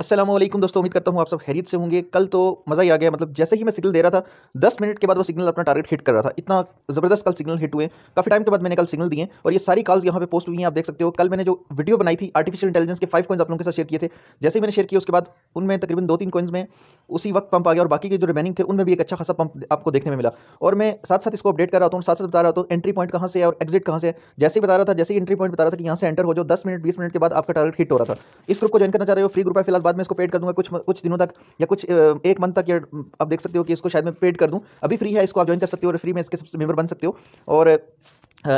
असलम दोस्तों उम्मीद करता हूँ आप सब खैरियत से होंगे कल तो मज़ा ही आ गया मतलब जैसे ही मैं सिग्नल दे रहा था दस मिनट के बाद वो सिग्नल अपना टारगेट हिट कर रहा था इतना ज़बरदस्त कल सिग्नल हिट हुए काफ़ी टाइम के बाद मैंने कल सिग्नल दिए और ये सारी कॉल्स यहाँ पे पोस्ट हुई हैं आप देख सकते हो कल मैंने जो वीडियो बनाई थी आर्टिफिशियल इंटेलिजेंस के फाइव कॉइन्स आप लोगों के साथ शेयर किए थे जैसे ही मैंने शेयर किया उसके बाद उनमें तकरीबन दो तीन कॉइन्स में उसी वक्त पंप आ गया और बाकी के जो रिमेनिंग थे उनमें भी एक अच्छा खासा पंप आपको देखने में मिला और मैं साथ साथ इसको अपडेट कर रहा था साथ साथ बता रहा था एंट्री पॉइंट कहाँ से और एग्जिट कहाँ से जैसे ही बता रहा था जैसे ही एंट्री पॉइंट बता रहा था कि यहाँ से एंटर हो जाओ दस मिनट बीस मिनट के बाद आपका टारगेट हिट हो रहा था इस ग्रुप को ज्वाइन करना चाह रहे हो फ्री ग्रुप है फिलहाल बाद मैं इसको पेड कर दूंगा कुछ कुछ दिनों तक या कुछ एक मंथ तक या आप देख सकते हो कि इसको शायद मैं पेड कर दूँ अभी फ्री है इसको आप ज्वाइन कर सकते हो और फ्री में इसके सबसे बन सकते हो और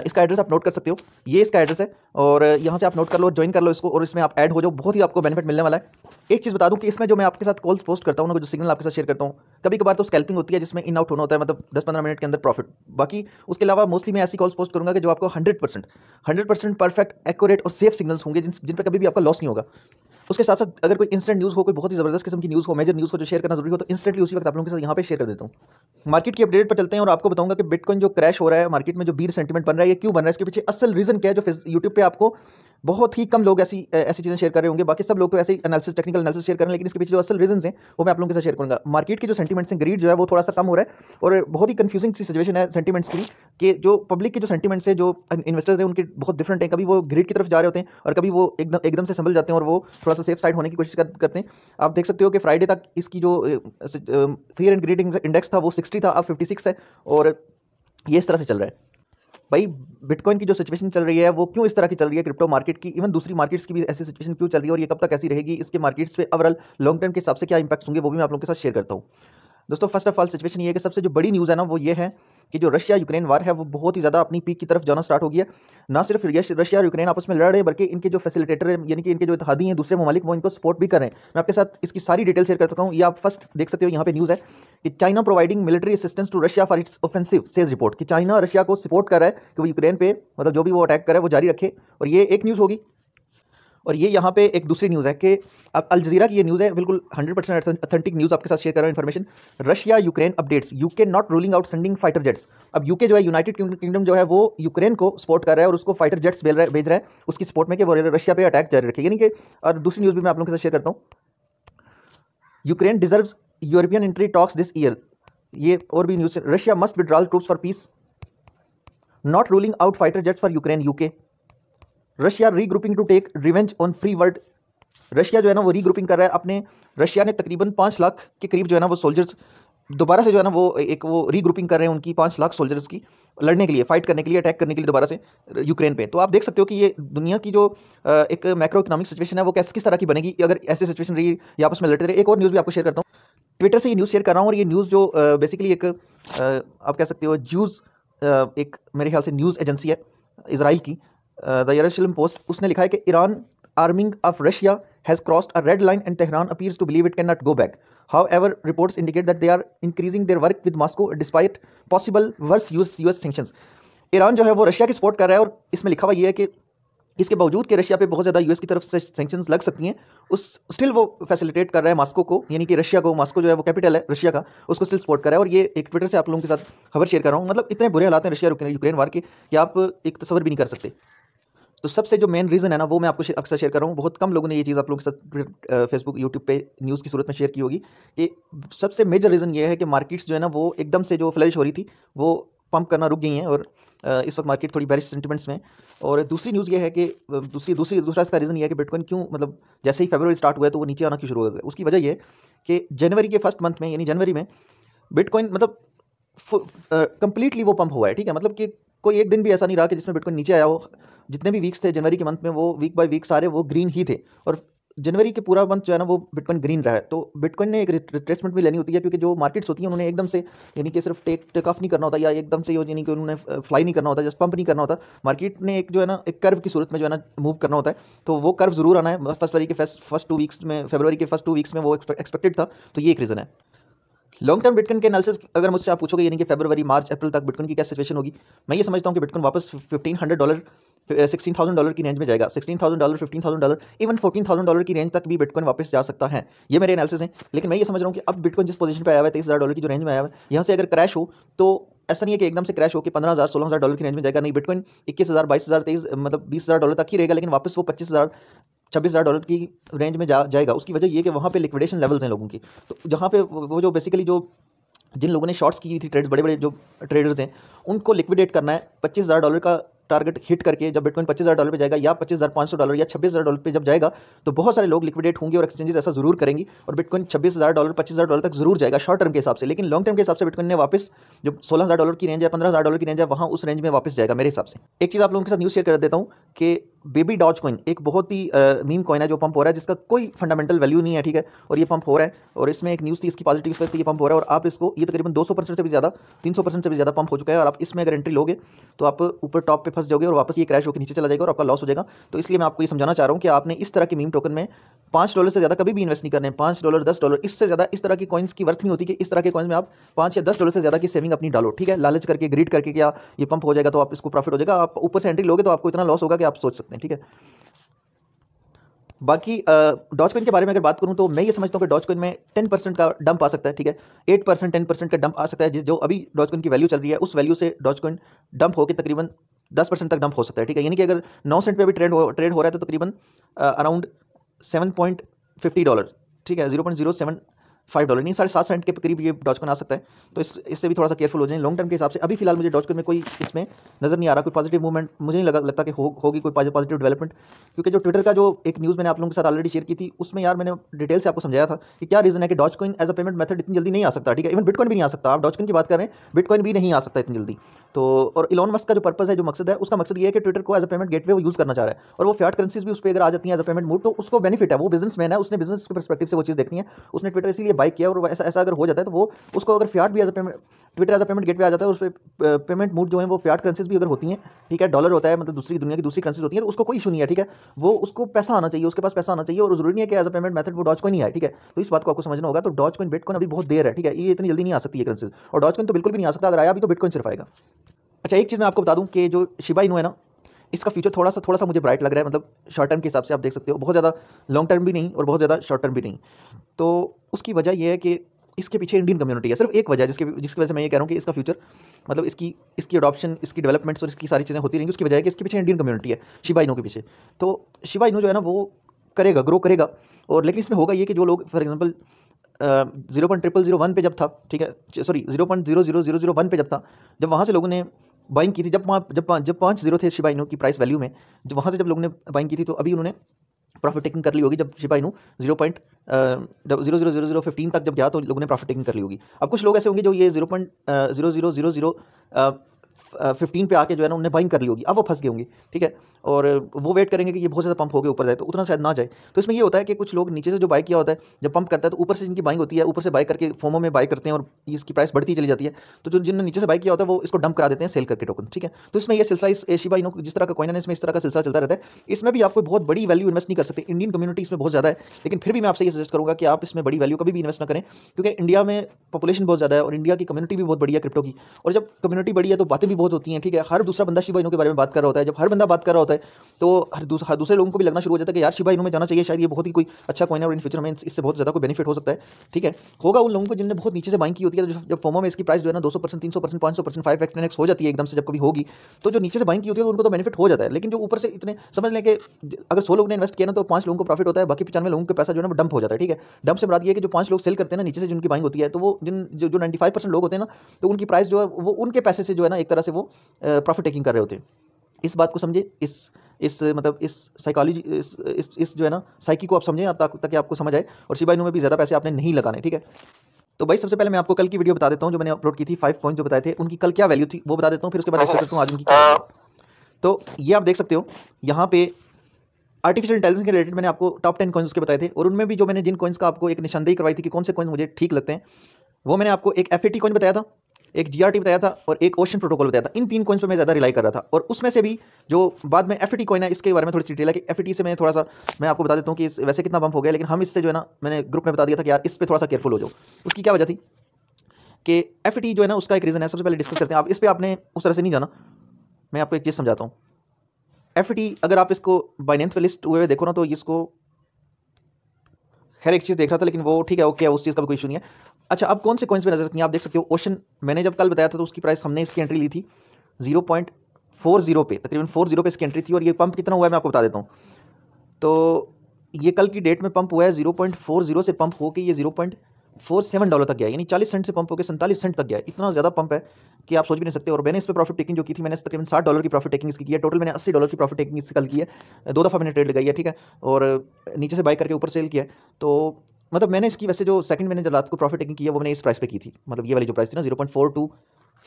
इसका एड्रेस आप नोट कर सकते हो ये इसका एड्रेस है और यहाँ से आप नोट कर लो ज्वाइन कर लो इसको और इसमें आप ऐड हो जाओ बहुत ही आपको बेनिफिट मिलने वाला है एक चीज़ बता दूँ कि इसमें जो मैं आपके साथ कॉल्स पोस्ट करता हूँ ना जो सिग्नल आपके साथ शेयर करता हूँ कभी कभार तो स्कैल्पिंग होती है जिसमें इन आउट होना होता है मतलब दस पंद्रह मिनट के अंदर प्रॉफिट बाकी उसके अलावा मोस्टली मैं ऐसी कॉल्स पोस्ट करूँगा कि जो आपको hundred percent hundred percent perfect accurate और सेफ सिग्नल्स होंगे जिन जिन पर कभी भी आपका लॉस नहीं होगा उसके साथ साथ अगर कोई इंस्टेंट न्यूज़ हो कोई बहुत ही ज़बरदस्त किस्म की न्यूज़ हो मेजर न्यूज़ को जो शेयर करना जरूरी हो तो इंस्टेंटली उसी वक्त आप लोगों के साथ यहाँ पे शेयर कर देता हूँ मार्केट की अपडेट पर चलते हैं और आपको बताऊंगा कि बिटकॉइन जो क्रैश हो रहा है मार्केट में जो बीर सेंटीमेंट बन रहा है ये क्यों बन रहा है इसके पीछे असल रीज़न क्या है जो यूट्यूब पर आपको बहुत ही कम लोग ऐसी ऐसी चीज़ें शेयर कर रहे होंगे बाकी सब लोग तो ऐसे एनालिसिस टेक्निकल एनालिसिस शेयर कर रहे हैं लेकिन इसके पीछे जो असल रीजन है वो मैं आप लोगों के साथ शेयर करूँगा मार्केट की जो सेंटीमेंट्स हैं ग्रीड जो है वो थोड़ा सा कम हो रहा है और बहुत ही कंफ्यूजिंग सी सिचुएशन है सेंटीमेंट्स की कि जो पब्लिक के जो सेंटीमेंट्स है जो इन्वेस्टर्स हैं उनके बहुत डिफरेंट हैं कभी वो ग्रीड की तरफ जा रहे होते हैं और कभी वो एकदम एकदम से संभल जाते हैं और वो थोड़ा सा सेफ साइड होने की कोशिश करते हैं आप देख सकते हो कि फ्राइडे तक इसकी जो फियर एंड ग्रीड इंडेक्स था वो सिक्सटी था अब फिफ्टी सिक्स है और ये इस तरह से चल रहा है भाई बिटकॉइन की जो सिचुएशन चल रही है वो क्यों इस तरह की चल रही है क्रिप्टो मार्केट की इवन दूसरी मार्केट्स की भी ऐसी सिचुएशन क्यों चल रही है और ये कब तक ऐसी रहेगी इसके मार्केट्स पे ओवरऑल लॉन्ग टर्म के हिसाब से क्या इंपैक्ट्स होंगे वो भी मैं आप लोगों के साथ शेयर करता हूँ दोस्तों फर्स्ट ऑफ ऑल सिचुएशन ये है कि सबसे जो बड़ी न्यूज़ है ना वो ये है कि जो रशिया यूक्रेन वार है वो बहुत ही ज़्यादा अपनी पीक की तरफ जाना स्टार्ट हो गया ना सिर्फ रशिया और यूक्रेन आपस में लड़ रहे हैं बल्कि इनके जो फैसिलिटेटर हैं यानी कि इनके जो इतिहादी हैं दूसरे ममालिक वो इनको सपोर्ट भी कर रहे हैं मैं आपके साथ इसकी सारी डिटेल शेयर कर सकता हूँ ये आप फर्स्ट देख सकते हो यहाँ पे न्यूज़ है कि China providing military assistance to Russia for its offensive says report कि चाइना रशिया को सपोर्ट कर रहा है कि वो यूक्रेन पर मतलब जो भी वो अटैक करे वो जारी रखे और ये एक न्यूज़ होगी और ये यहाँ पे एक दूसरी न्यूज़ है कि अब अल जजीरा की ये न्यूज़ है बिल्कुल 100 परसेंट अथेंटिक न्यूज़ आपके साथ शेयर कर रहा हूँ information Russia Ukraine updates UK not ruling out sending fighter jets अब यूके जो है यूनाइटेड किंगडम जो है वो यूक्रेन को सपोर्ट कर रहा है और उसको फाइटर जेट्स भेज रहा है उसकी सपोर्ट में कि वो रशिया पर अटैक जारी रखेगी यानी कि और दूसरी न्यूज़ भी मैं आप लोगों के साथ शेयर करता हूँ Ukraine deserve European entry talks this year ये और भी news Russia must withdrawal troops for peace not ruling out fighter jets for Ukraine UK Russia regrouping to take revenge on free world Russia जो है ना वो regrouping कर रहा है अपने रशिया ने तकरीबन पाँच लाख के करीब जो है ना वो सोल्जर्स दोबारा से जो है ना वो एक वो रीग्रुपिंग कर रहे हैं उनकी पाँच लाख सोल्जर्स की लड़ने के लिए फाइट करने के लिए अटैक करने के लिए दोबारा से यूक्रेन पे तो आप देख सकते हो कि ये दुनिया की जो एक मैक्रो इकोनॉमिक सिचुएशन है वो कैसे किस तरह की बनेगी अगर ऐसी सिचुएशन रही या आपस में लड़ते रहे एक और न्यूज़ भी आपको शेयर करता हूँ ट्विटर से ये न्यूज़ शेयर कर रहा हूँ और ये न्यूज़ जो बेसिकली एक आप कह सकते हो ज्यूज़ एक मेरे ख्याल से न्यूज़ एजेंसी है इसराइल की द यरूशलेम पोस्ट उसने लिखा है कि Iran arming of Russia has crossed a red line and Tehran appears to believe it can not go back however reports indicate that they are increasing their work with Moscow despite possible worse use U S sanctions Iran जो है वो Russia की support कर रहा है और इसमें लिखा हुआ ये है कि इसके बावजूद कि रशिया पे बहुत ज़्यादा यूएस की तरफ से सेंक्शंस लग सकती हैं उस स्टिल वो फैसिलिटेट कर रहा है मॉस्को को यानी कि रशिया को मॉस्को जो है वो कैपिटल है रशिया का उसको स्टिल सपोर्ट कर रहा है और ये एक ट्विटर से आप लोगों के साथ खबर शेयर कर रहा हूँ मतलब इतने बुरे हालात हैं रशिया यूक्रेन वार के कि आप एक तस्वर भी नहीं कर सकते तो सबसे जो मेन रीज़न है ना वो मैं आपको अक्सर शेयर कर रहा हूँ बहुत कम लोगों ने ये चीज़ आप लोगों के साथ फेसबुक यूट्यूब पे न्यूज़ की सूरत में शेयर की होगी कि सबसे मेजर रीज़न ये है कि मार्केट्स जो है ना वो एकदम से जो फ्लरिश हो रही थी वो पंप करना रुक गई हैं और इस वक्त मार्केट थोड़ी बैरिश सेंटीमेंट्स में और दूसरी न्यूज़ ये है कि दूसरी दूसरी दूसरा इसका रीज़न ये है कि बिटकॉइन क्यों मतलब जैसे ही फेबररी स्टार्ट हुआ है तो वो नीचे आना क्यों शुरू हो गया उसकी वजह ये कि जनवरी के फर्स्ट मंथ में यानी जनवरी में बिटकॉइन मतलब कंप्लीटली वो पंप हुआ है ठीक है मतलब कि कोई एक दिन भी ऐसा नहीं रहा कि जिसमें बिटकॉइन नीचे आया हो जितने भी वीक्स थे जनवरी के मंथ में वो वीक बाय वीक सारे वो ग्रीन ही थे और जनवरी के पूरा मंथ जो है ना वो बिटकॉइन ग्रीन रहा है तो बिटकॉइन ने एक रिट्रेसमेंट भी लेनी होती है क्योंकि जो मार्केट्स होती हैं उन्होंने एकदम से यानी कि सिर्फ टेक टेक ऑफ नहीं करना होता या एकदम से यानी कि उन्होंने फ्लाई नहीं करना होता जस्ट पंप नहीं करना होता मार्केट ने एक जो है ना एक कर्व की सूरत में जो है ना मूव करना होता है तो वो कर्व जरूर आना है फर्स्ट फरवरी के फर्स्ट टू वीक्स में फेबरवरी के फर्स्ट टू वीक्स में वो एक्सपेक्टेड था तो ये एक रीज़न है लॉन्ग टर्म बिटकॉइन के एनालिसिस अगर मुझसे आप पूछोगे यानी कि फेबरवरी मार्च अप्रैल तक बिटकॉइन की क्या सिचुएशन होगी मैं ये समझता हूँ कि बिटकॉइन वापस fifteen hundred dollar sixteen thousand dollar की रेंज में जाएगा sixteen thousand dollar fifteen thousand dollar even fourteen thousand dollar की रेंज तक भी बिटकॉइन वापस जा सकता है ये मेरे एनालिसिस हैं लेकिन मैं ये समझ रहा हूँ कि अब बिटकॉइन जिस पोजीशन पे आया हुआ है तेईस हज़ार डॉलर की जो रेंज में आया हुआ है यहाँ से अगर क्रैश हो तो ऐसा नहीं है कि एकदम से क्रैश होकर पंद्रह हज़ार सोलह हज़ार डॉलर की रेंज में जाएगा नहीं बिटकॉइन इक्कीस हज़ार बाईस हज़ार तेईस मतलब बीस हज़ार डॉलर तक ही रहेगा लेकिन वापस वो पच्चीस हज़ार छब्बीस हज़ार डॉलर की रेंज में जा जाएगा उसकी वजह ये कि वहाँ पे लिक्विडेशन लेवल्स हैं लोगों की तो जहाँ पे वो जो बेसिकली जो जिन लोगों ने शॉर्ट्स की थी ट्रेड्स बड़े बड़े जो ट्रेडर्स हैं उनको लिक्विडेट करना है पच्चीस हज़ार डॉलर का टारगेट हिट करके जब बिटकॉइन पच्चीस हज़ार डॉलर पे जाएगा या पच्चीस हज़ार पाँच सौ डॉलर या छब्बीस हज़ार डॉलर पे जब जाएगा तो बहुत सारे लोग लिक्विडेट होंगे और एक्सचेंजेस ऐसा जरूर करेंगी और बिटकॉइन छब्बीस हज़ार डॉलर पच्चीस हज़ार डॉलर तक जरूर जाएगा शॉर्ट टर्म के हिसाब से लेकिन लॉन्ग टर्म के हिसाब से बिटकॉइन ने वापस जो सोलह हज़ार डॉलर की रेंज है पंद्रह हज़ार डॉलर की रेंज है वहाँ उस रेंज में वापस जाएगा मेरे हिसाब से एक चीज़ आप लोगों के साथ न्यूज़ शेयर कर देता हूँ कि बेबी डॉज कॉइन एक बहुत ही मीम कॉइन है जो पंप हो रहा है जिसका कोई फंडामेंटल वैल्यू नहीं है ठीक है और ये पंप हो रहा है और इसमें एक न्यूज़ थी इसकी पॉजिटिव से ये पंप हो रहा है और आप इसको ये तो तकरीबन 200 परसेंट से भी ज़्यादा 300 परसेंट से भी ज़्यादा पंप हो चुका है और आप इसमें अगर एंट्री लोगे तो आप ऊपर टॉप पे फंस जाओगे और वापस ये क्रैश होकर नीचे चला जाएगा और आपका लॉस हो जाएगा तो इसलिए मैं आपको ये समझाना चाह रहा हूँ कि आपने इस तरह के मीम टोकन में पाँच डॉलर से ज़्यादा कभी भी इन्वेस्ट नहीं करने पाँच डॉलर दस डॉलर इससे ज़्यादा इस तरह की कॉइन्स की वर्थ नहीं होती कि इस तरह के कॉइन्स में आप पाँच या दस डॉलर से ज़्यादा की सेविंग अपनी डालो ठीक है लालच करके ग्रीड करके क्या हाँ, ये पंप हो जाएगा तो आप इसको प्रॉफिट हो जाएगा आप ऊपर से एंट्री लोगे तो आपको इतना लॉस होगा कि आप सोच सकते हैं ठीक है बाकी डॉच कॉइन के बारे में अगर बात करूं तो मैं ये समझता हूं कि डॉच कॉइन में टेन परसेंट का डंप आ सकता है ठीक है एट परसेंट टेन परसेंट का डंप आ सकता है जो अभी डॉच कॉइन की वैल्यू चल रही है उस वैल्यू से डॉच कॉइन डंप होकर तकरीबन दस परसेंट तक डंप हो सकता है ठीक है यानी कि अगर नौ सेंट पे भी ट्रेड हो ट्रेड हो रहा है तो तकरीबन around seven point fifty dollar ठीक है zero point zero seven five dollar नहीं साढ़े सात सेंट के करीब ये डॉचकॉइन आ सकता है तो इस इससे भी थोड़ा सा केयरफुल हो जाए लॉन्ग टर्म के हिसाब से अभी फिलहाल मुझे डॉचकॉइन में कोई इसमें नज़र नहीं आ रहा कोई पॉजिटिव मूवमेंट मुझे नहीं लगा लगता कि हो, होगी कोई पॉजिटिव डेवलपमेंट क्योंकि जो ट्विटर का जो एक न्यूज़ मैंने आप लोगों के साथ ऑलरेडी शेयर की थी उसमें यार मैंने डिटेल से आपको समझाया था कि क्या रीज़न है कि dogecoin as a payment method इतनी जल्दी नहीं आ सकता ठीक है इवन बिटकॉइन भी नहीं आ सकता आप डॉचकॉइन की बात करें बिटकॉइन भी नहीं आ सकता इतनी जल्दी तो और इलॉन मस्क का जो पर्पज़ है जो मकसद है उसका मकसद ये है कि ट्विटर को एज अ पेमेंट गेट वो यूज़ करना चाह रहा है और वो फ्याट करेंसीज भी उस पर अगर आ जाती है एज अ पेमेंट मूड तो उसको बेनिफिट है वो बिजनेस मैन है उसने बिजनेस के परस्पेक्टिव से वो चीज़ देखनी है उसने ट्विटर इसीलिए लिए बाइक किया और ऐसा ऐसा अगर हो जाता है तो वो उसको अगर फ्याट भी as a payment Twitter as a payment gateway आ जाता है उस पर पेमेंट मूड जो है वो फ्याट करेंसीज भी अगर होती हैं ठीक है डॉलर होता है मतलब दूसरी दुनिया की दूसरी करेंसीज होती है तो उसको कोई इशू नहीं है ठीक है वो उसको पैसा आना चाहिए उसके पास पैसा आना चाहिए और जरूरी नहीं है कि एज अ पेमेंट मेथड वो डॉच कोइन नहीं है ठीक है तो इस बात को आपको समझना होगा तो डॉच कोइन बिटकॉइन अभी बहुत देर है ठीक है ये इतनी जल्दी नहीं आ सकती है करेंसीज और डॉच कोइन तो बिल्कुल भी नहीं आ सकता अगर आया अभी तो बिटकॉइन सिर्फ आएगा अच्छा एक चीज़ मैं आपको बता दूं कि जो शिबा इनू है ना इसका फ्यूचर थोड़ा सा थोड़ा सा मुझे ब्राइट लग रहा है मतलब शॉर्ट टर्म के हिसाब से आप देख सकते हो बहुत ज़्यादा लॉन्ग टर्म भी नहीं और बहुत ज़्यादा शॉर्ट टर्म भी नहीं तो उसकी वजह यह है कि इसके पीछे इंडियन कम्युनिटी है सिर्फ एक वजह जिसके जिसकी वजह से मैं ये कह रहा हूँ कि इसका फ्यूचर मतलब इसकी इसकी अडॉप्शन इसकी डेवलपमेंट्स और इसकी सारी चीज़ें होती रहेंगी उसकी वजह है कि इसके पीछे इंडियन कम्युनिटी है शिवा इनो के पीछे तो शिवा इनो जो है ना वो करेगा ग्रो करेगा और लेकिन इसमें होगा ये कि जो लोग for example zero point triple zero one पे जब था ठीक है sorry zero point zero zero zero zero one पे जब था जब वहाँ से लोगों ने बाइंग की थी जब वहाँ जब जब पाँच जीरो थे शिबा इनू की प्राइस वैल्यू में जब वहाँ से जब लोगों ने बाइंग की थी तो अभी उन्होंने प्रॉफिट टेकिंग कर ली होगी जब Shiba Inu zero point zero zero zero zero fifteen तक जब गया तो लोगों ने प्रॉफिट टेकिंग कर ली होगी अब कुछ लोग ऐसे होंगे जो ये zero point zero zero zero zero fifteen पे आके जो है ना उन्हें बाइंग कर ली होगी अब वो फंस गए होंगे ठीक है और वो वेट करेंगे कि ये बहुत ज़्यादा पंप होकर ऊपर जाए तो उतना शायद ना जाए तो इसमें ये होता है कि कुछ लोग नीचे से जो बाइक किया होता है जब पंप करता है तो ऊपर से जिनकी बाइंग होती है ऊपर से बाइक करके फोमो में बाइक करते हैं और इसकी प्राइस बढ़ती चली जाती है तो जो जिन्होंने नीचे से बाइक किया होता है वो इसको डंप करा देते हैं सेल करके टोकन ठीक है तो इसमें यह सिलसिला इस एशिबा नो जिस तरह का कॉइन है इसमें इस तरह का सिलसिला चलता रहता है इसमें भी आपको बहुत बड़ी वैल्यू इन्वेस्ट नहीं कर सकते इंडियन कम्युनिटी इसमें बहुत ज़्यादा है लेकिन फिर भी मैं आपसे ये सजेस्ट करूँगा कि आप इसमें बड़ी वैल्यू कभी भी इन्वेस्ट ना करें क्योंकि इंडिया में पॉपुलेशन बहुत ज़्यादा है और इंडिया की कम्युनिटी भी बहुत बढ़िया है क्रिप्टो की और जब कम्युनिटी बढ़ी है तो बातें भी बहुत होती हैं ठीक है हर दूसरा बंदा शिवा इनू के बारे में बात कर रहा होता है जब हर बंदा बात कर रहा होता है तो हर दूसरा हर दूसरे लोगों को भी लगना शुरू हो जाता है कि यार शिवा इनू में जाना चाहिए शायद ये बहुत ही कोई अच्छा कॉइन है और इन फ्यूचर में इससे बहुत ज़्यादा कोई बेनिफिट हो सकता है ठीक है होगा उन लोगों को जिनने बहुत नीचे से बाइंग की होती है तो जब फॉर्मों में इसकी प्राइस जो है ना दो सौ परसेंट तीन सौ परसेंट पाँच सौ परसेंट फाइव एक्स हो जाती है एकदम से जब कभी होगी तो जो नीचे से बाइंग की होती है तो उनको तो बेनिफिट हो जाता है लेकिन जो ऊपर से इतने समझ लें कि अगर सौ लोग ने इन्वेस्ट किया ना तो पाँच लोगों को प्रॉफिट होता है बाकी पचानवे लोगों के पैसा जो है ना डंप हो जाता है ठीक है डंप से बात ये कि जो पाँच लोग सेल करते हैं ना नीचे से जिनकी बाइंग होती है तो वो जिन जो नाइन्टी फाइव परसेंट लोग होते हैं ना तो उनकी प्राइस जो है वो उनके पैसे से जो है ना एक तरह से वो प्रॉफिट टेकिंग कर रहे होते हैं इस बात को समझे इस इस मतलब इस साइकोलॉजी इस, इस इस जो है ना साइकी को आप समझें आप ताकि आपको समझ आए और शिबा में भी ज़्यादा पैसे आपने नहीं लगाने ठीक है तो भाई सबसे पहले मैं आपको कल की वीडियो बता देता हूँ जो मैंने अपलोड की थी फाइव पॉइंट जो बताए थे उनकी कल क्या वैल्यू थी वो बता देता हूँ फिर उसके बाद देख सकते हूँ आज उनकी क्या तो ये आप देख सकते हो यहाँ पे आर्टिफिशियल इंटेलिजेंस के रिलेटेड मैंने आपको टॉप टेन कॉइन्स उसके बताए थे और उनमें भी जो मैंने जिन कॉइन्स का आपको एक निशानदेही करवाई थी कि कौन से कॉइन्स मुझे ठीक लगते हैं वो मैंने आपको एक एफ ए टी कॉइन बताया था एक जी बताया था और एक ओशन प्रोटोकॉल बताया था इन तीन कोइंस पर मैं ज़्यादा रिलाई कर रहा था और उसमें से भी जो बाद में एफ कॉइन है इसके बारे में थोड़ी सी डिटेल है कि एफ से मैं थोड़ा सा मैं आपको बता देता हूँ कि वैसे कितना बंप हो गया लेकिन हम इससे जो है ना मैंने ग्रुप में बता दिया था कि यार इस पर थोड़ा सा केयरफुल हो जाओ उसकी क्या वजह थी कि एफ जो है ना उसका एक रीज़न है सबसे पहले डिस्कस करते हैं आप इस पर आपने उस तरह से नहीं जाना मैं आपको एक चीज़ समझाता हूँ एफ अगर आप इसको बाइनेंथ लिस्ट हुए देखो ना तो इसको खैर एक चीज़ देख रहा था लेकिन वो ठीक है ओके उस चीज़ का कोई इशू नहीं है अच्छा अब कौन से कॉइन्स में नजर रखनी है आप देख सकते हो ओशन मैंने जब कल बताया था तो उसकी प्राइस हमने इसकी एंट्री ली थी जीरो पॉइंट फोर जीरो पे तकरीबन फोर जीरो पे इसकी एंट्री थी और ये पंप कितना हुआ है मैं आपको बता देता हूँ तो ये कल की डेट में पंप हुआ है जीरो पॉइंट फोर जीरो से पंप होकर ये zero point four seven dollar तक गया यानी चालीस सेंट से पंप होकर सैंतालीस सेंट तक गया इतना ज़्यादा पंप है कि आप सोच भी नहीं सकते और मैंने इस पर प्रॉफिट टेकिंग जो की थी मैंने तकरीबन साठ डॉलर की प्रॉफिट टेकिंग इसकी की है टोटल मैंने अस्सी डॉलर की प्रॉफिट टेकिंग इससे कल की है दो दफ़ा मैंने ट्रेड लगाई है ठीक है और नीचे से बाय करके ऊपर सेल किया तो मतलब मैंने इसकी वैसे जो सेकंड मैंने जो रात को प्रॉफिट टेकिंग की है वो मैंने इस प्राइस पे की थी मतलब ये वाली जो प्राइस थी ना zero point four two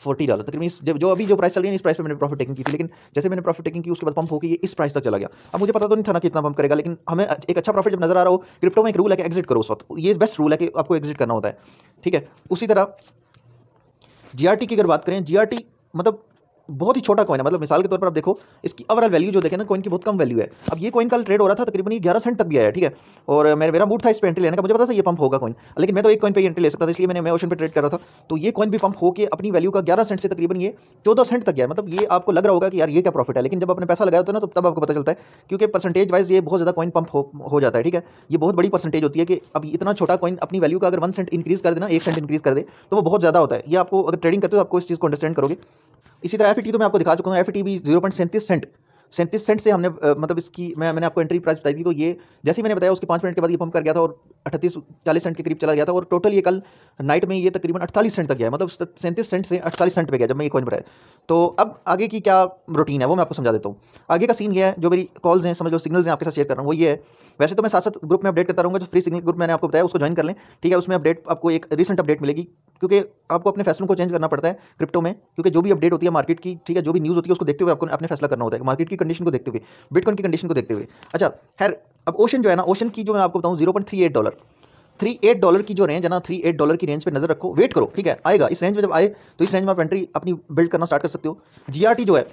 forty dollar तकरीबन जब जो अभी जो प्राइस चल रही है इस प्राइस पे मैंने प्रॉफिट टेकिंग की थी लेकिन जैसे मैंने प्रॉफिट टेकिंग की उसके बाद पंप होकर ये इस प्राइस तक चला गया अब मुझे पता तो नहीं था ना कितना पंप करेगा लेकिन हमें एक अच्छा प्रॉफिट जब नजर आ रहा हो क्रिप्टो में एक रूल है कि एग्जिट करो उस वक्त ये बेस्ट रूल है कि आपको एग्जिट करना होता है ठीक है उसी तरह जीआरटी की अगर बात करें जीआरटी मतलब बहुत ही छोटा कॉइन है मतलब मिसाल के तौर पर आप देखो इसकी ओवरऑल वैल्यू जो देखें ना कॉइन की बहुत कम वैल्यू है अब ये कॉइन कल ट्रेड हो रहा था तकरीबन ग्यारह सेंट तक भी आया ठीक है और मेरे मेरा मूड था इस पर एंट्री लेने का मुझे पता था ये पंप होगा कॉइन लेकिन मैं तो एक कॉइन पर एंट्री ले सकता था इसलिए मैंने मैं ऑप्शन पर ट्रेड कर रहा था तो ये कॉइन भी पंप होकर अपनी वैल्यू का ग्यारह सेंट से तकरीबन ये चौदह सेंट तक गया मतलब ये आपको लग रहा होगा कि यार ये क्या प्रॉफिट है लेकिन जब आपने पैसा लगाया होता है ना तो तब आपको पता चलता है क्योंकि परसेंटेज वाइज ये बहुत ज़्यादा कॉइन पंप हो जाता है ठीक है ये बहुत बड़ी परसेंटेज होती है कि अब इतना छोटा कॉइन अपनी वैल्यू का अगर वन सेंट इंक्रीज़ कर देना एक सेंट इंक्रीज़ कर दे तो वो बहुत ज़्यादा होता है ये आपको अगर ट्रेडिंग करते हो तो आपको इस चीज़ को अंडरस्टैंड करोगे इसी तरह एफ तो मैं आपको दिखा चुका हूँ एफ भी जीरो पॉइंट सेंट सैंतीस सेंट से हमने आ, मतलब इसकी मैं मैंने आपको एंट्री प्राइस बताई थी तो ये जैसे मैंने बताया उसके पाँच मिनट के बाद ये पंप कर गया था और अट्ठतीस चालीस सेंट के करीब चला गया था और टोटल ये कल नाइट में ये तकरीबन अड़तालीस सेंट तक गया मतलब सैंतीस सेंट से अड़तालीस सेंट पे गया जब मैं ये कॉइन बढ़ाया तो अब आगे की क्या रूटीन है वो मैं आपको समझा देता हूँ आगे का सीन यह है जो मेरी कॉल्स हैं समझ लो सिग्नल्स हैं आपके साथ शेयर कर रहा हूँ वो ये है वैसे तो मैं साथ साथ ग्रुप में अपडेट करता रहूँगा जो फ्री सिग्नल ग्रुप मैंने आपको बताया उसको ज्वाइन कर लें ठीक है उसमें अपडेट आपको एक रिसेंट अपडेट मिलेगी क्योंकि आपको अपने फैसलों को चेंज करना पड़ता है क्रिप्टो में क्योंकि जो भी अपडेट होती है मार्केट की ठीक है जो भी न्यूज़ होती है उसको देखते हुए आपको अपने फैसला करना होता है मार्केट की कंडीशन को देखते हुए बिटकॉइन की कंडीशन को देखते हुए अच्छा खैर अब ओशन जो है ना ओशन की जो मैं आपको बताऊँ zero dollar three eight dollar की जो रेंज है ना थ्री एट डॉलर की रेंज पे नजर रखो वेट करो ठीक है आएगा इस रेंज में जब आए तो इस रेंज में आप एंट्री अपनी बिल्ड करना स्टार्ट कर सकते हो जीआरटी जो है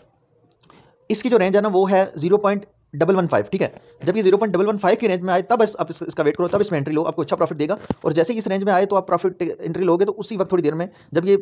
इसकी जो रेंज है ना वो है zero point double one five ठीक है जब ये zero point double one five की रेंज में आए तब आप इस, इसका वेट करो तब इसमें एंट्री लो आपको अच्छा प्रॉफिट देगा और जैसे ही इस रेंज में आए तो आप प्रॉफिट एंट्री लोगे तो उसी वक्त थोड़ी देर में जब ये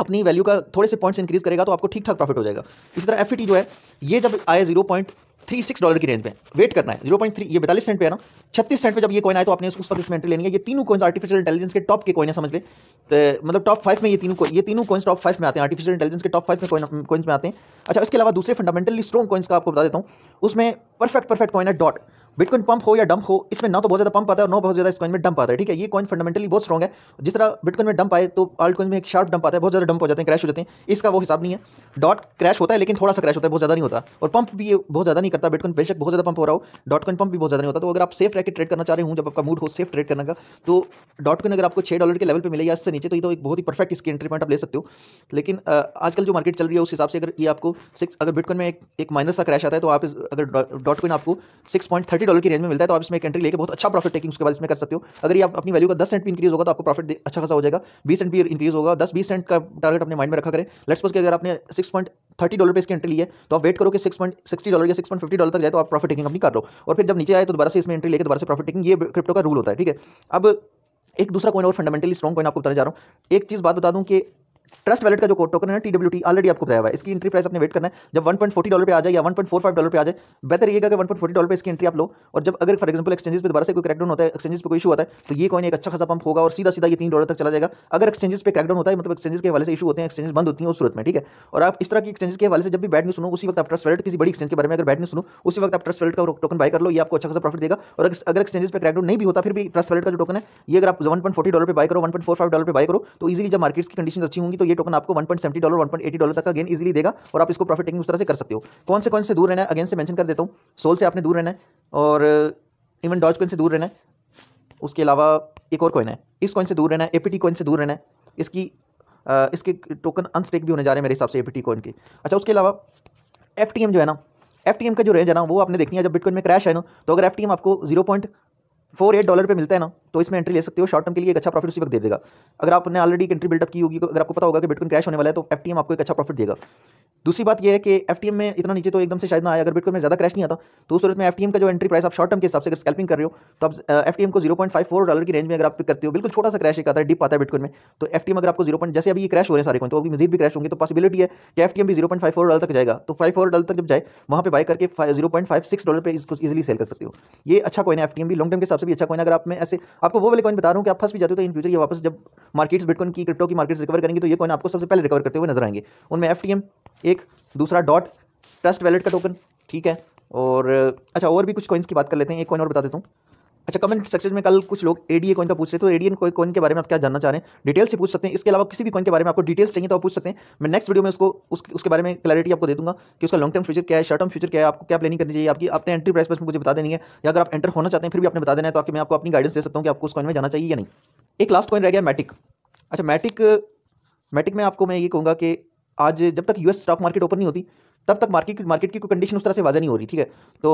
अपनी वैल्यू का थोड़े से पॉइंट्स इंक्रीज करेगा तो आपको ठीक ठाक प्रॉफिट हो जाएगा इसी तरह एफ e जो है ये जब आए zero point three six dollar की रेंज में वेट करना है जीरो पॉइंट थ्री ये बैतालीस सेंट पे है ना छत्तीस सेंट पे जब ये कॉइन आए तो आपने उस वक्त इसमें एंट्री लेनी है ये तीनों कॉइन्स आर्टिफिशियल इंटेलिजेंस के टॉप के कॉइन है समझ ले तो, मतलब टॉप फाइव में ये तीनों ये तीनों कॉइन्स टॉप फाइव में आते हैं आर्टिफिशियल इंटेलिजेंस के टॉप फाइव में कॉइन्स में आते हैं अच्छा इसके अलावा दूसरे फंडामेंटली स्ट्रॉन्ग कॉइन्स का आपको बता देता हूँ उसमें परफेक्ट परफेक्ट कॉइन है डॉट बिटकॉइन पंप हो या डंप हो इसमें ना तो बहुत ज़्यादा पंप आता है और ना बहुत ज़्यादा इस कॉइन में डंप आता है ठीक है ये कॉइन फंडामेंटली बहुत स्ट्रॉग है जिस तरह बिटकॉइन में डंप आए तो आल्ट कॉइन में एक शार्प डंप आता है बहुत ज़्यादा डंप हो जाते हैं क्रैश हो जाते हैं इसका वो हिसाब नहीं है डॉट क्रैश होता है लेकिन थोड़ा सा क्रैश होता है बहुत ज़्यादा नहीं होता और पंप भी बहुत ज़्यादा नहीं करता बिटकॉइन बेशक बहुत ज़्यादा पंप हो रहा हो डॉट कॉइन पंप भी बहुत ज़्यादा नहीं होता तो अगर आप सेफ रह के ट्रेड करना चाह रहे हो जब आपका मूड हो सेफ ट्रेड करने का तो डॉट कॉइन अगर आपको छः डॉलर के लेवल पर मिले या इससे नीचे तो ये तो एक बहुत ही परफेक्ट इसकी एंट्री पॉइंट आप ले सकते हो लेकिन आजकल जो मार्केट चल रही है उस हिसाब से अगर ये आपको सिक्स अगर बिटकॉइन में एक माइनस का क्रैश आता है तो आप अगर डॉट कॉइन आपको six point thirty fifty dollar की रेंज में मिलता है तो आप इसमें एक एंट्री लेके बहुत अच्छा प्रॉफिट टेकिंग उसके बाद इसमें कर सकते हो अगर ये आप अपनी वैल्यू का दस सेंट भी इंक्रीज होगा तो आपको प्रॉफिट अच्छा खासा हो जाएगा बीस सेंट भी इंक्रीज होगा दस बीस सेंट का टारगेट अपने माइंड में रखा करें लेट्स सपोज कि अगर आपने सिक्स पॉइंट थर्टी डॉलर पे इसकी एंट्री ली है तो आप वेट करो कि सिक्स पॉइंट सिक्सटी डॉलर या सिक्स पॉइंट फिफ्टी डॉलर तक जाए तो आप प्रॉफिट टेकिंग अपनी कर लो और फिर जब नीचे आए तो दोबारा से इसमें एंट्री लेकर दोबारा से प्रॉफिट टेकिंग ये क्रिप्टो का रूल होता है ठीक है अब एक दूसरा कोई और फंडामेंटली स्ट्रॉन्ग कोई आपको बताने जा रहा हूँ एक चीज़ बात बता दूँ कि ट्रस्ट वैलेट का जो टोकन है टी डब्ल्यू टी ऑलरेडी आपको बताया हुआ है इसकी एंट्री प्राइस आपने वेट करना है जब 1.40 डॉलर पे आ जाए या 1.45 डॉलर पे आ जाए बेहतर ये कि 1.40 डॉलर पे इसकी एंट्री आप लो और जब अगर फॉर एग्जांपल एक्सचेंजेस पे दोबारा से कोई क्रैकडाउन होता है एक्सचेंजेस पे कोई इशू आता है तो ये कॉइन एक अच्छा खासा पंप होगा और सीधा सीधा ये तीन डॉलर तक चला जाएगा अगर एक्सचेंजेस पे क्रैकडाउन होता है मतलब एक्सचेंजेस के वाले से इशू होते हैं एक्सचेंज बंद होती है उस सूरत में ठीक है और आप इस तरह की एक्सचेंजेस के वाले से जब भी बैड सुनो उसी वक्त आप ट्रस्ट वैलेट किसी बड़ी एक्सचेंज के बारे में अगर बैड सुनो उसी वक्त आप ट्रस्ट वैलेट का टोकन बाय कर लो ये आपको अच्छा खासा प्रॉफिट देगा और अगर एक्सचेंजेस पे क्रैकडाउन नहीं भी होता फिर भी ट्रस्ट वैलेट का जो टोकन है ये अगर आप वन डॉलर पर बाय करो वन डॉलर पर बाय करो तो इजीली जब मार्केट्स की कंडीशन अच्छी होंगी तो ये टोकन आपको 1.70 डॉलर 1.80 डॉलर तक का गेन इजीली देगा और आप इसको प्रॉफिट टेकिंग उस तरह से कर सकते हो कौन से कौन से दूर रहना है अगेन से मेंशन कर देता हूँ सोल से आपने दूर रहना है और इवन डॉज कॉइन से दूर रहना है उसके अलावा एक और कॉइन है इस कॉइन से दूर रहना है एपीटी कॉइन से दूर रहना है इसकी आ, इसके टोकन अनस्टेक भी होने जा रहे हैं मेरे हिसाब से एपीटी कॉइन के अच्छा उसके अलावा एफ जो है ना एफ का जो रेंज है ना वो आपने देखनी है जब बिटकॉइन में क्रैश है ना तो अगर एफ आपको zero point four eight dollar पे मिलता है ना तो इसमें एंट्री ले सकते हो शॉर्ट टर्म के लिए एक अच्छा प्रॉफिट उसी वक्त दे देगा अगर आपने ऑलरेडी एंट्री बिल्डअप की होगी अगर आपको पता होगा कि बिटकॉइन क्रैश होने वाला है तो एफ आपको एक अच्छा प्रॉफिट देगा दूसरी बात यह है कि एफ में इतना नीचे तो एकदम से शायद ना आया अगर बिटकॉइन में ज़्यादा क्रैश नहीं आता तो उस सूरत में एफ का जो एंट्री प्राइस आप शॉर्ट टर्म के हिसाब से अगर स्कैल्पिंग कर रहे हो तो आप एफ को zero point five four dollar की रेंज में अगर आप पिक करते हो बिल्कुल छोटा सा क्रैश एक आता है डिप आता है बिटकॉइन में तो एफ अगर आपको जीरो पॉइंट जैसे अभी क्रैश हो रहे हैं सारे कौन तो अभी मजीद भी क्रैश होंगे तो पॉसिबिलिटी है कि एफ भी zero point five four dollar तक जाएगा तो फाइव फोर डॉलर तक जब जाए वहाँ पर बाय करके zero point five six dollar पर इसको ईजिली सेल कर सकते हो ये अच्छा कोइन है एफ भी लॉन्ग टर्म के हिसाब से भी अच्छा कोइन अगर आप में ऐसे आपको वो वाले कॉइन बता रहा हूँ कि आप फंस भी जाते हो तो इन फ्यूचर ये वापस जब मार्केट्स बिटकॉइन की क्रिप्टो की मार्केट्स रिकवर करेंगे तो ये कॉइन आपको सबसे पहले रिकवर करते हुए नजर आएंगे उनमें एफ एक एक दूसरा डॉट ट्रस्ट वैलेट का टोकन ठीक है और अच्छा और भी कुछ कॉइन्स की बात कर लेते हैं एक कॉइन और बता देता हूँ अच्छा कमेंट सेक्शन में कल कुछ लोग एडीए कॉइन का पूछ रहे थे तो एडीए कॉइन के बारे में आप क्या जानना चाह रहे हैं डिटेल से पूछ सकते हैं इसके अलावा किसी भी कॉइन के बारे में आपको डिटेल्स चाहिए तो आप पूछ सकते हैं मैं नेक्स्ट वीडियो में उसको उस, उसके बारे में क्लैरिटी आपको दे दूंगा कि उसका लॉन्ग टर्म फ्यूचर क्या है शॉर्ट टर्म फ्यूचर क्या है आपको क्या प्लानिंग करनी चाहिए आपकी अपने एंट्री प्राइस पर मुझे बता देनी है या अगर आप एंटर होना चाहते हैं फिर भी आपने बता देना है तो आपकी मैं आपको अपनी गाइडेंस दे सकता हूँ कि आपको उस कॉइन में जाना चाहिए या नहीं एक लास्ट कॉइन रह गया मैटिक अच्छा मैटिक मैटिक में आपको मैं ये कहूँगा कि आज जब तक यूएस स्टॉक मार्केट ओपन नहीं होती तब तक मार्केट मार्केट की कोई कंडीशन उस तरह से वाजा नहीं हो रही ठीक है तो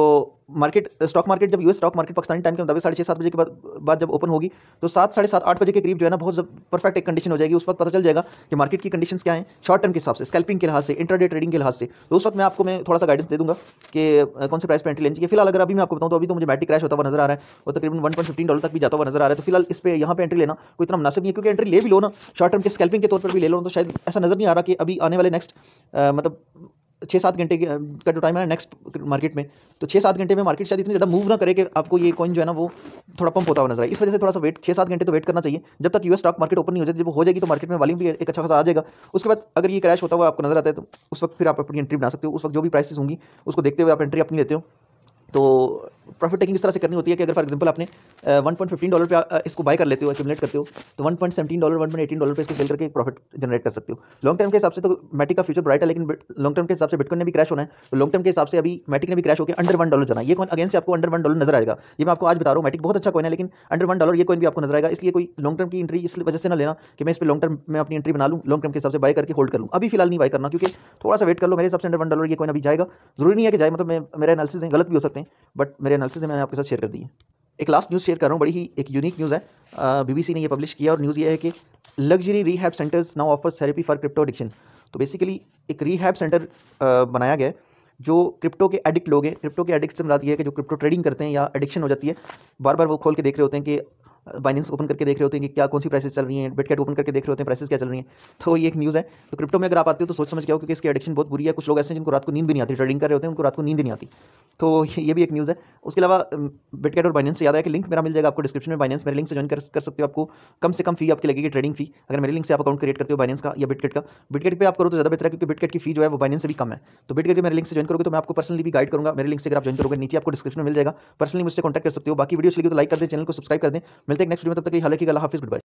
मार्केट स्टॉक मार्केट जब US stock market Pakistani time के मुताबिक साढ़े छः सात बजे के बाद बाद जब ओपन होगी तो सात साढ़े सात आठ बजे के करीब जो है ना बहुत परफेक्ट एक कंडीशन हो जाएगी उस वक्त पता चल जाएगा कि मार्केट की कंडीशन क्या है शॉर्ट टर्म के हिसाब से स्कैल्पिंग के लिहाज से इंटरडे ट्रेडिंग के लिहाज से तो उस वक्त मैं आपको मैं थोड़ा सा गाइडेंस दे दूंगा कि कौन से प्राइस पर एंट्री लेनी चाहिए फिलहाल अगर अभी मैं आपको बताऊँ तो अभी तो मुझे बैटरी क्रैश होता हुआ नजर आ रहा है और तकरीबन वन पॉइंट फिफ्टी डॉलर तक भी जाता हुआ नजर आ रहा है तो फिलहाल इस पर यहाँ पर एंट्री लेना कोई इतना मुनासिब नहीं है क्योंकि एंट्री ले भी लो ना शॉर्ट टर्म के स्कैल्पिंग के तौर पर भी ले लो तो शायद ऐसा नजर नहीं आ रहा कि अभी आने वाले नेक्स्ट मतलब छः सात घंटे का जो टाइम है नेक्स्ट मार्केट में तो छः सात घंटे में मार्केट शायद इतनी ज़्यादा मूव ना करे कि आपको ये कॉइन जो है ना वो थोड़ा पंप होता हुआ नजर आए इस वजह से थोड़ा सा वेट छः सात घंटे तो वेट करना चाहिए जब तक यूएस स्टॉक मार्केट ओपन नहीं हो जाती जब हो जाएगी तो मार्केट में वाली भी एक अच्छा खासा आ जाएगा उसके बाद अगर ये क्रैश होता हुआ आपको नजर आता है तो उस वक्त फिर आप अपनी एंट्री बना सकते हो उस वक्त जो भी प्राइसेस होंगी उसको देखते हुए आप एंट्री अपनी लेते हो तो प्रॉफिट टेकिंग इस तरह से करनी होती है कि अगर फॉर एग्जांपल आपने वन पॉइंट फिफ्टीन डॉलर पे इसको बाय कर लेते हो एक्यूमुलेट करते हो तो one point seventeen dollar one point eighteen dollar पे इसको सेल करके प्रॉफिट जनरेट कर सकते हो लॉन्ग टर्म के हिसाब से तो मैटिक का फ्यूचर ब्राइट है लेकिन लॉन्ग टर्म के हिसाब से बिटकॉइन ने भी क्रैश होना है तो लॉन्ग टर्म के हिसाब से अभी मैटिक ने भी क्रैश होकर अंडर वन डॉलर जाना ये कौन अगेन से आपको अंडर वन डॉलर नजर आएगा ये मैं आपको आज बता रहा हूँ मैटिक बहुत अच्छा कॉइन है लेकिन अंडर वन डॉलर ये कॉइन भी आपको नजर आएगा इसलिए कोई लॉन्ग टर्म की एंट्री इस वजह से ना लेना कि मैं इस पर लॉन्ग टर्म में अपनी एंट्री बना लूँ लॉन्ग टर्म के हिसाब से बाय करके होल्ड कर लूँ अभी फिलहाल नहीं बाय करना क्योंकि थोड़ा सा वेट कर लो मेरे हिसाब से अंडर वन डॉलर ये कॉइन अभी जाएगा जरूरी नहीं है कि जाए मतलब मेरे एनालिसिस गलत भी हो सकते हैं हैं बट मेरे एनालिसिस मैंने आपके साथ शेयर कर दी है एक लास्ट न्यूज़ शेयर कर रहा हूँ बड़ी ही एक यूनिक न्यूज़ है बीबीसी ने ये पब्लिश किया और न्यूज़ ये है कि luxury rehab centres now offers therapy for crypto addiction तो बेसिकली एक रीहैब सेंटर बनाया गया है जो क्रिप्टो के एडिक्ट लोग हैं क्रिप्टो के एडिक्ट से मिलाती है कि जो क्रिप्टो ट्रेडिंग करते हैं या एडिक्शन हो जाती है बार बार वो खोल के देख रहे होते हैं कि बाइनेंस ओपन करके देख रहे होते हैं कि क्या कौन सी प्राइसेस चल रही हैं बिटकैट ओपन करके देख रहे होते हैं प्राइसेस क्या चल रही हैं तो ये एक न्यूज़ है तो क्रिप्टो में अगर आप आते हो तो सोच समझ के आओ क्योंकि इसकी एडिक्शन बहुत बुरी है कुछ लोग ऐसे हैं जिनको रात को नींद भी नहीं आती ट्रेडिंग कर रहे होते हैं उनको रात को नींद नहीं आती तो ये भी एक न्यूज़ है उसके अलावा बिटकैट और बाइनेंस से याद है कि लिंक मेरा मिल जाएगा आपको डिस्क्रिप्शन में बाइनेंस मेरे लिंक से ज्वाइन कर, कर सकते हो आपको कम से कम फी आपकी लगेगी ट्रेडिंग फी अगर मेरे लिंक से आप अकाउंट क्रिएट करते हो बाइनेंस का या बिटकैट का बिटकैट पे आप करो तो ज़्यादा बेहतर है क्योंकि बिटकैट की फी जो है वो बाइनेंस से भी कम है तो के मेरे लिंक से ज्वाइन करोगे तो मैं आपको पर्सनली भी गाइड करूँगा मेरे लिंक से अगर आप ज्वाइन करोगे नीचे आपको डिस्क्रिप्शन मिल जाएगा पर्सनली मुझसे कॉन्टैक्ट कर सकते हो बाकी वीडियो चलिए तो लाइक कर दे चैनल को सब्सक्राइब कर दें मिलते हैं नेक्स्ट वीडियो में तब तक के लिए हालांकि गला हाफिज़ गुड बाय